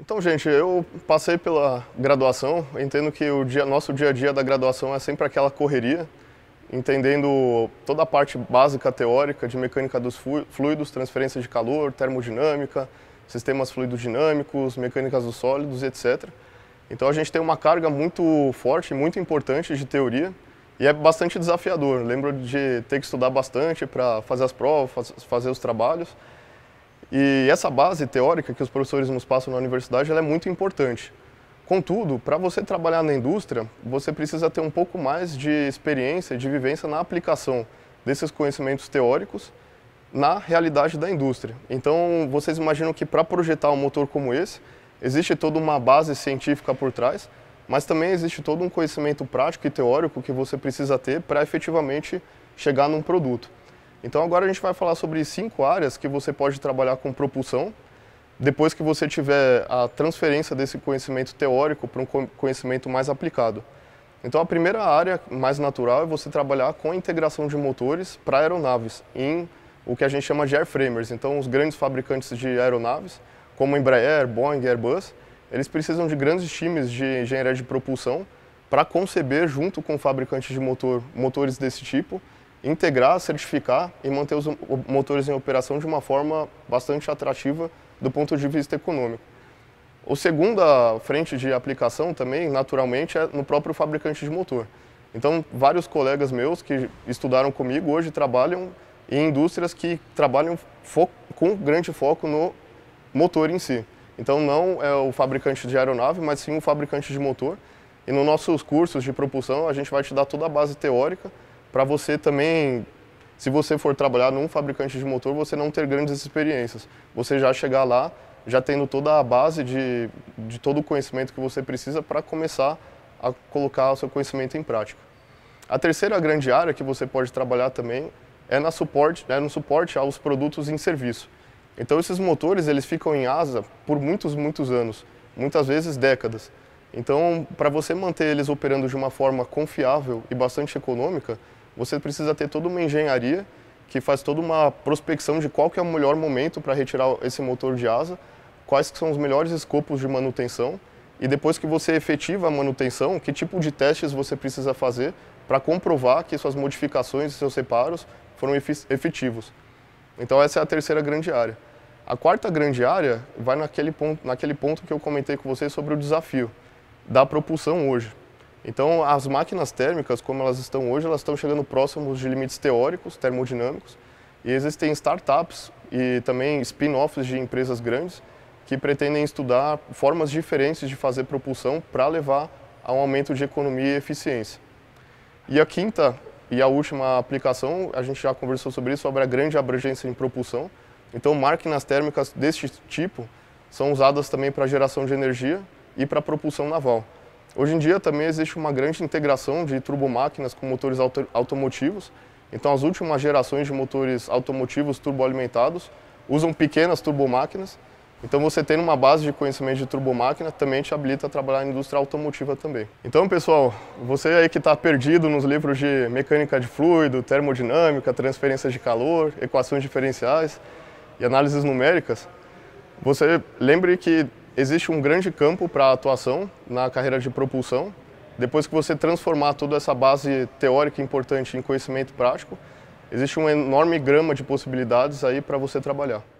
Então, gente, eu passei pela graduação, entendo que o dia, nosso dia a dia da graduação é sempre aquela correria, entendendo toda a parte básica teórica de mecânica dos fluidos, transferência de calor, termodinâmica, sistemas fluidodinâmicos, mecânicas dos sólidos, etc. Então a gente tem uma carga muito forte, muito importante de teoria e é bastante desafiador. Lembro de ter que estudar bastante para fazer as provas, fazer os trabalhos. E essa base teórica que os professores nos passam na universidade é muito importante. Contudo, para você trabalhar na indústria, você precisa ter um pouco mais de experiência, de vivência na aplicação desses conhecimentos teóricos na realidade da indústria. Então, vocês imaginam que para projetar um motor como esse, existe toda uma base científica por trás, mas também existe todo um conhecimento prático e teórico que você precisa ter para efetivamente chegar num produto. Então agora a gente vai falar sobre cinco áreas que você pode trabalhar com propulsão. Depois que você tiver a transferência desse conhecimento teórico para um conhecimento mais aplicado. Então a primeira área mais natural é você trabalhar com a integração de motores para aeronaves em o que a gente chama de airframers. Então os grandes fabricantes de aeronaves, como Embraer, Boeing, Airbus, eles precisam de grandes times de engenharia de propulsão para conceber junto com fabricantes de motor motores desse tipo integrar, certificar e manter os motores em operação de uma forma bastante atrativa do ponto de vista econômico. A segunda frente de aplicação também, naturalmente, é no próprio fabricante de motor. Então, vários colegas meus que estudaram comigo hoje trabalham em indústrias que trabalham com grande foco no motor em si. Então, não é o fabricante de aeronave, mas sim o fabricante de motor. E nos nossos cursos de propulsão, a gente vai te dar toda a base teórica para você também, se você for trabalhar num fabricante de motor, você não ter grandes experiências. Você já chegar lá, já tendo toda a base de, de todo o conhecimento que você precisa para começar a colocar o seu conhecimento em prática. A terceira grande área que você pode trabalhar também é, na suporte, é no suporte aos produtos em serviço. Então esses motores eles ficam em asa por muitos, muitos anos, muitas vezes décadas. Então, para você manter eles operando de uma forma confiável e bastante econômica, você precisa ter toda uma engenharia que faz toda uma prospecção de qual que é o melhor momento para retirar esse motor de asa, quais que são os melhores escopos de manutenção e depois que você efetiva a manutenção, que tipo de testes você precisa fazer para comprovar que suas modificações e seus reparos foram efetivos. Então essa é a terceira grande área. A quarta grande área vai naquele ponto, naquele ponto que eu comentei com vocês sobre o desafio da propulsão hoje. Então, as máquinas térmicas, como elas estão hoje, elas estão chegando próximos de limites teóricos, termodinâmicos, e existem startups e também spin-offs de empresas grandes que pretendem estudar formas diferentes de fazer propulsão para levar a um aumento de economia e eficiência. E a quinta e a última aplicação, a gente já conversou sobre isso, sobre a grande abrangência em propulsão. Então, máquinas térmicas deste tipo são usadas também para geração de energia e para propulsão naval. Hoje em dia também existe uma grande integração de turbomáquinas com motores auto automotivos. Então as últimas gerações de motores automotivos turboalimentados usam pequenas turbomáquinas. Então você tendo uma base de conhecimento de turbomáquina também te habilita a trabalhar na indústria automotiva também. Então pessoal, você aí que está perdido nos livros de mecânica de fluido, termodinâmica, transferência de calor, equações diferenciais e análises numéricas, você lembre que existe um grande campo para atuação na carreira de propulsão. Depois que você transformar toda essa base teórica importante em conhecimento prático, existe uma enorme grama de possibilidades aí para você trabalhar.